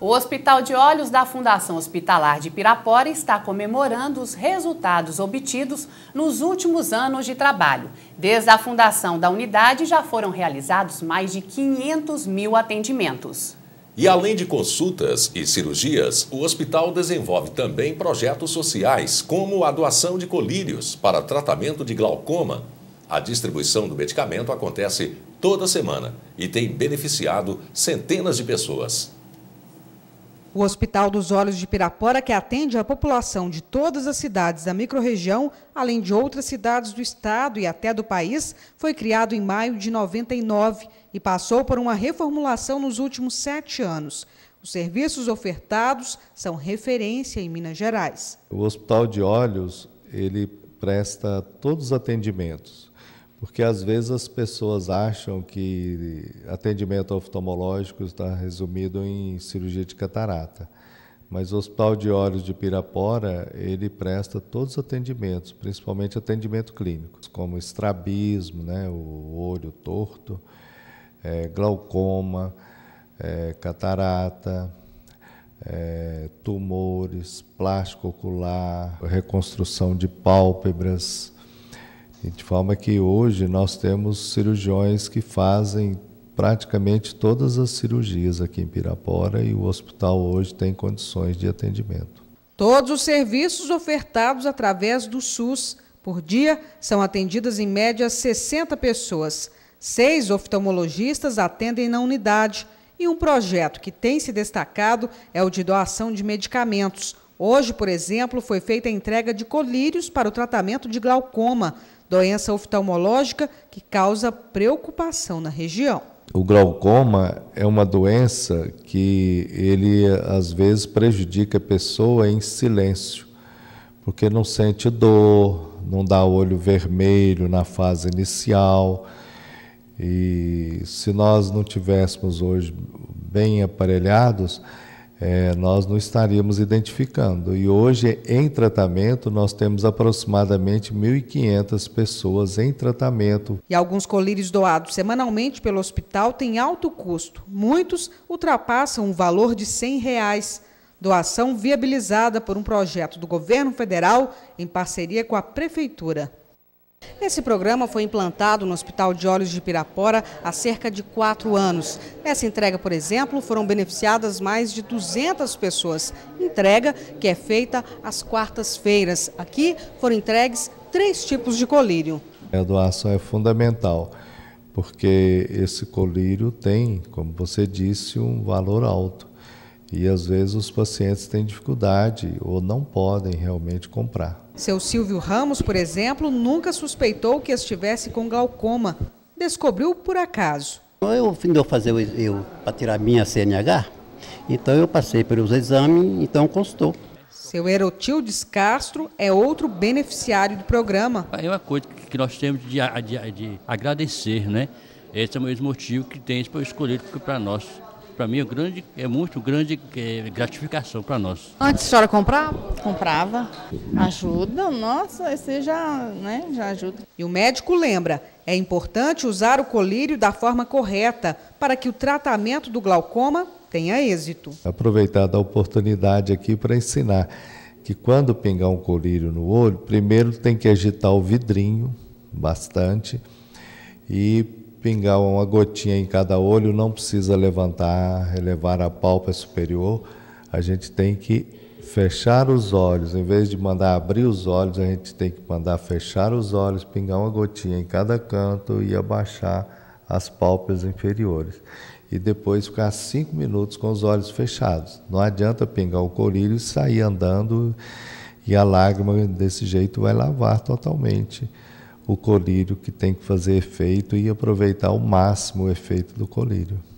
O Hospital de Olhos da Fundação Hospitalar de Pirapora está comemorando os resultados obtidos nos últimos anos de trabalho. Desde a fundação da unidade já foram realizados mais de 500 mil atendimentos. E além de consultas e cirurgias, o hospital desenvolve também projetos sociais, como a doação de colírios para tratamento de glaucoma. A distribuição do medicamento acontece toda semana e tem beneficiado centenas de pessoas. O Hospital dos Olhos de Pirapora, que atende a população de todas as cidades da microrregião, além de outras cidades do estado e até do país, foi criado em maio de 99 e passou por uma reformulação nos últimos sete anos. Os serviços ofertados são referência em Minas Gerais. O Hospital de Olhos, ele presta todos os atendimentos porque às vezes as pessoas acham que atendimento oftalmológico está resumido em cirurgia de catarata. Mas o Hospital de Olhos de Pirapora, ele presta todos os atendimentos, principalmente atendimento clínico, como estrabismo, né, o olho torto, é, glaucoma, é, catarata, é, tumores, plástico ocular, reconstrução de pálpebras, de forma que hoje nós temos cirurgiões que fazem praticamente todas as cirurgias aqui em Pirapora e o hospital hoje tem condições de atendimento. Todos os serviços ofertados através do SUS por dia são atendidas em média 60 pessoas. Seis oftalmologistas atendem na unidade. E um projeto que tem se destacado é o de doação de medicamentos. Hoje, por exemplo, foi feita a entrega de colírios para o tratamento de glaucoma, doença oftalmológica que causa preocupação na região. O glaucoma é uma doença que ele às vezes prejudica a pessoa em silêncio, porque não sente dor, não dá olho vermelho na fase inicial. E se nós não tivéssemos hoje bem aparelhados, é, nós não estaríamos identificando. E hoje, em tratamento, nós temos aproximadamente 1.500 pessoas em tratamento. E alguns colírios doados semanalmente pelo hospital têm alto custo. Muitos ultrapassam o valor de R$ 100. Reais. Doação viabilizada por um projeto do governo federal em parceria com a prefeitura. Esse programa foi implantado no Hospital de Olhos de Pirapora há cerca de quatro anos. Nessa entrega, por exemplo, foram beneficiadas mais de 200 pessoas. Entrega que é feita às quartas-feiras. Aqui foram entregues três tipos de colírio. A doação é fundamental, porque esse colírio tem, como você disse, um valor alto. E às vezes os pacientes têm dificuldade ou não podem realmente comprar. Seu Silvio Ramos, por exemplo, nunca suspeitou que estivesse com glaucoma. Descobriu por acaso. Então, eu fui eu fazer eu para tirar minha CNH, então eu passei pelos exames, então consultou. Seu Erotildes Castro é outro beneficiário do programa. É uma coisa que nós temos de, de, de agradecer, né? Esse é o mesmo motivo que tem para escolher para nós para mim é, grande, é muito grande é, gratificação para nós. Antes a senhora comprava? Comprava. Ajuda, nossa, você já, né, já ajuda. E o médico lembra, é importante usar o colírio da forma correta para que o tratamento do glaucoma tenha êxito. Aproveitar a oportunidade aqui para ensinar que quando pingar um colírio no olho, primeiro tem que agitar o vidrinho bastante e pingar uma gotinha em cada olho, não precisa levantar, elevar a pálpebra superior. A gente tem que fechar os olhos, em vez de mandar abrir os olhos, a gente tem que mandar fechar os olhos, pingar uma gotinha em cada canto e abaixar as pálpebras inferiores. E depois ficar cinco minutos com os olhos fechados. Não adianta pingar o colírio e sair andando e a lágrima desse jeito vai lavar totalmente o colírio que tem que fazer efeito e aproveitar ao máximo o efeito do colírio.